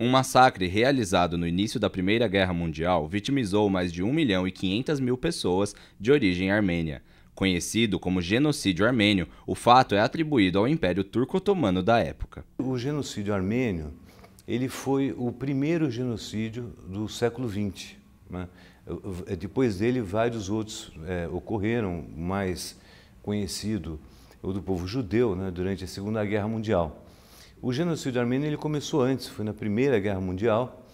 Um massacre realizado no início da Primeira Guerra Mundial vitimizou mais de 1 milhão e 500 mil pessoas de origem armênia. Conhecido como genocídio armênio, o fato é atribuído ao Império Turco-Otomano da época. O genocídio armênio ele foi o primeiro genocídio do século XX. Né? Eh, depois dele, vários outros é, ocorreram, mais conhecido o do povo judeu né, durante a Segunda Guerra Mundial. O genocídio armênio ele começou antes, foi na Primeira Guerra Mundial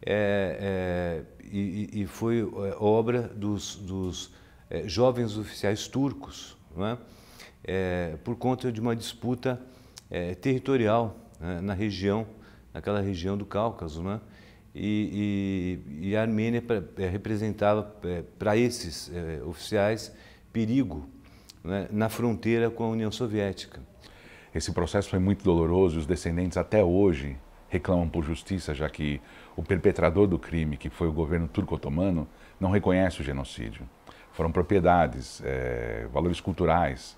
é, é, e, e, foi é, obra dos, dos é, jovens oficiais turcos, é? É, por conta de uma disputa territorial né, na região, naquela região do Cáucaso, E, e, e, a Armênia pra, representava para esses oficiais perigo né, na fronteira com a União Soviética. Esse processo foi muito doloroso e os descendentes até hoje reclamam por justiça, já que o perpetrador do crime, que foi o governo turco-otomano, não reconhece o genocídio. Foram propriedades, é, valores culturais,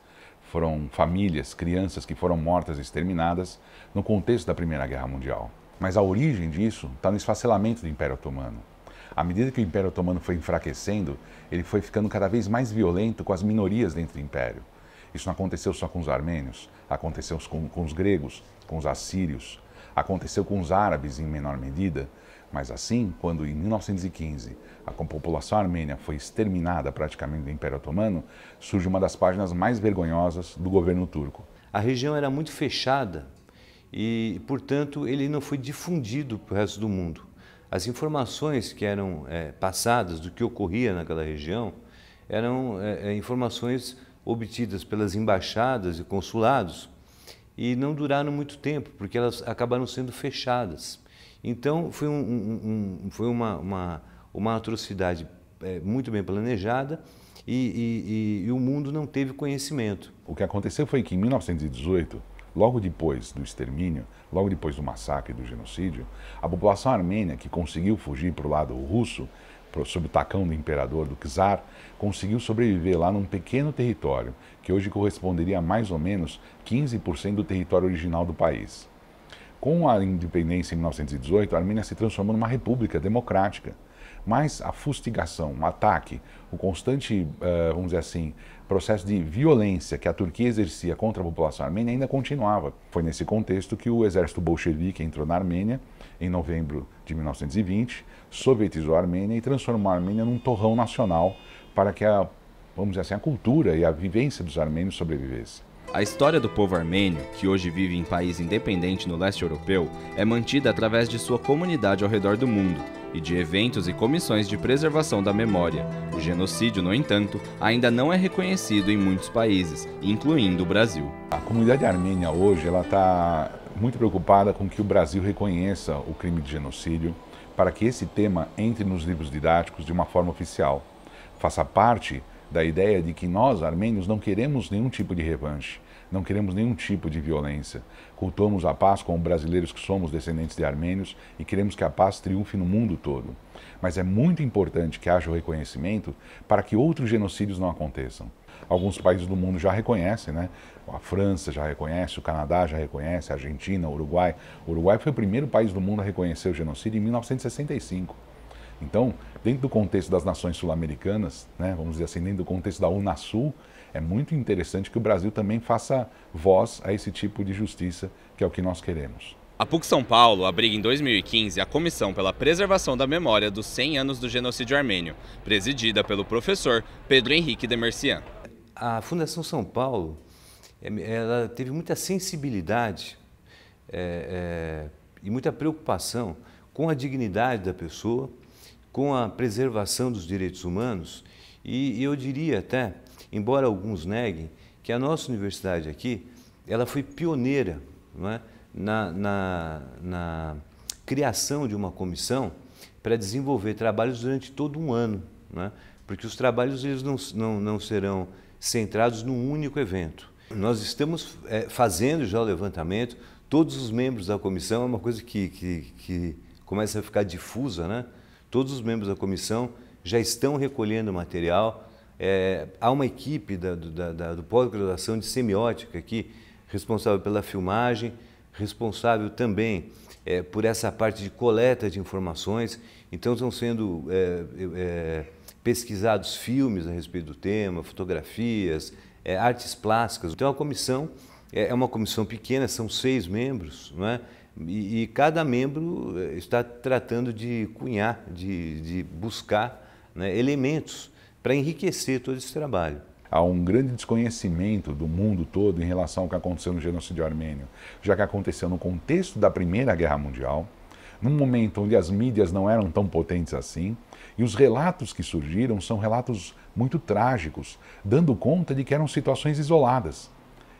foram famílias, crianças que foram mortas e exterminadas no contexto da Primeira Guerra Mundial. Mas a origem disso está no esfacelamento do Império Otomano. À medida que o Império Otomano foi enfraquecendo, ele foi ficando cada vez mais violento com as minorias dentro do Império. Isso não aconteceu só com os armênios, aconteceu com, com os gregos, com os assírios, aconteceu com os árabes em menor medida, mas assim, quando em 1915 a população armênia foi exterminada praticamente do Império Otomano, surge uma das páginas mais vergonhosas do governo turco. A região era muito fechada e, portanto, ele não foi difundido para o resto do mundo. As informações que eram é, passadas do que ocorria naquela região eram é, informações obtidas pelas embaixadas e consulados e não duraram muito tempo, porque elas acabaram sendo fechadas. Então, foi, um, um, um, foi uma, uma, uma atrocidade é, muito bem planejada e, e, e, e o mundo não teve conhecimento. O que aconteceu foi que em 1918, logo depois do extermínio, logo depois do massacre e do genocídio, a população armênia que conseguiu fugir para o lado russo sob o tacão do imperador, do czar, conseguiu sobreviver lá num pequeno território, que hoje corresponderia a mais ou menos 15% do território original do país. Com a independência em 1918, a Armênia se transformou numa república democrática. Mas a fustigação, o ataque, o constante, eh, vamos dizer assim, processo de violência que a Turquia exercia contra a população armênia ainda continuava. Foi nesse contexto que o exército bolchevique entrou na Armênia em novembro de 1920, sovietizou a Armênia e transformou a Armênia num torrão nacional para que a, vamos dizer assim, a cultura e a vivência dos armênios sobrevivesse. A história do povo armênio, que hoje vive em país independente no leste europeu, é mantida através de sua comunidade ao redor do mundo e de eventos e comissões de preservação da memória. O genocídio, no entanto, ainda não é reconhecido em muitos países, incluindo o Brasil. A comunidade armênia hoje ela está muito preocupada com que o Brasil reconheça o crime de genocídio, para que esse tema entre nos livros didáticos de uma forma oficial, faça parte da ideia de que nós, armênios, não queremos nenhum tipo de revanche, não queremos nenhum tipo de violência. Cultuamos a paz como brasileiros que somos descendentes de armênios e queremos que a paz triunfe no mundo todo. Mas é muito importante que haja o reconhecimento para que outros genocídios não aconteçam alguns países do mundo já reconhecem, né? A França já reconhece, o Canadá já reconhece, a Argentina, o Uruguai. O Uruguai foi o primeiro país do mundo a reconhecer o genocídio em 1965. Então, dentro do contexto das nações sul-americanas, né, vamos dizer assim, dentro do contexto da Unasul, é muito interessante que o Brasil também faça voz a esse tipo de justiça, que é o que nós queremos. A PUC São Paulo abriga em 2015 a Comissão pela Preservação da Memória dos 100 anos do Genocídio Armênio, presidida pelo professor Pedro Henrique Demercian. A Fundação São Paulo é, ela teve muita sensibilidade é, é, e muita preocupação com a dignidade da pessoa, com a preservação dos direitos humanos e, eu diria até, embora alguns neguem, que a nossa universidade aqui ela foi pioneira é? na, na, na criação de uma comissão para desenvolver trabalhos durante todo um ano, é, porque os trabalhos eles não, não, não serão centrados num único evento. Nós estamos é, fazendo já o levantamento, todos os membros da comissão, é uma coisa que, que, que começa a ficar difusa, né? Todos os membros da comissão já estão recolhendo material. É, há uma equipe da, da, da do pós-graduação de semiótica aqui, responsável pela filmagem, responsável também é, por essa parte de coleta de informações. Então, estão sendo é, é pesquisados filmes a respeito do tema, fotografias, é, artes plásticas. Então, a comissão é, é uma comissão pequena, são seis membros, não é? E, e cada membro eh, está tratando de cunhar, de, de buscar né, elementos para enriquecer todo esse trabalho há um grande desconhecimento do mundo todo em relação ao que aconteceu no genocídio armênio, já que aconteceu no contexto da Primeira Guerra Mundial, num momento onde as mídias não eram tão potentes assim, e os relatos que surgiram são relatos muito trágicos, dando conta de que eram situações isoladas.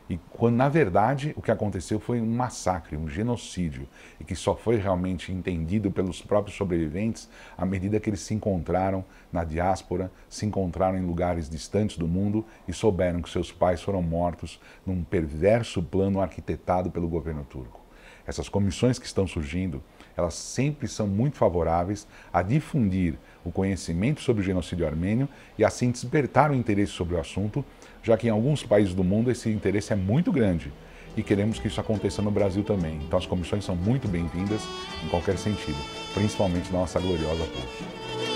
E quando, na verdade, o que aconteceu foi um massacre, um genocídio, e que só foi realmente entendido pelos próprios sobreviventes à medida que eles se encontraram na diáspora, se encontraram em lugares distantes do mundo e souberam que seus pais foram mortos num perverso plano arquitetado pelo governo turco. Essas comissões que estão surgindo, elas sempre são muito favoráveis a difundir o conhecimento sobre o genocídio armênio e assim despertar o interesse sobre o assunto já que em alguns países do mundo esse interesse é muito grande e queremos que isso aconteça no Brasil também. Então as comissões são muito bem-vindas em qualquer sentido, principalmente na nossa gloriosa PUC.